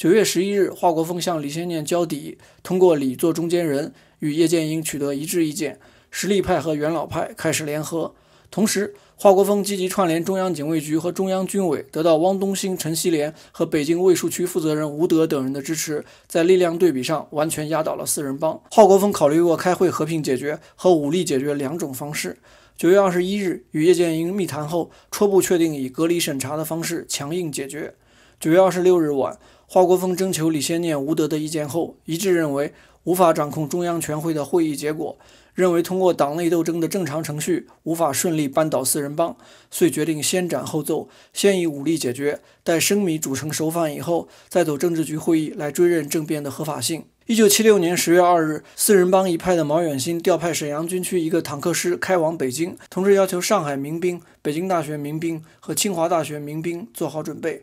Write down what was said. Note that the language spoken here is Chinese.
九月十一日，华国锋向李先念交底，通过李做中间人，与叶剑英取得一致意见，实力派和元老派开始联合。同时，华国锋积极串联中央警卫局和中央军委，得到汪东兴、陈锡联和北京卫戍区负责人吴德等人的支持，在力量对比上完全压倒了四人帮。华国锋考虑过开会和平解决和武力解决两种方式。九月二十一日与叶剑英密谈后，初步确定以隔离审查的方式强硬解决。九月二十六日晚。华国锋征求李先念、吴德的意见后，一致认为无法掌控中央全会的会议结果，认为通过党内斗争的正常程序无法顺利扳倒四人帮，遂决定先斩后奏，先以武力解决，待生米煮成熟饭以后，再走政治局会议来追认政变的合法性。一九七六年十月二日，四人帮一派的毛远新调派沈阳军区一个坦克师开往北京，同时要求上海民兵、北京大学民兵和清华大学民兵做好准备。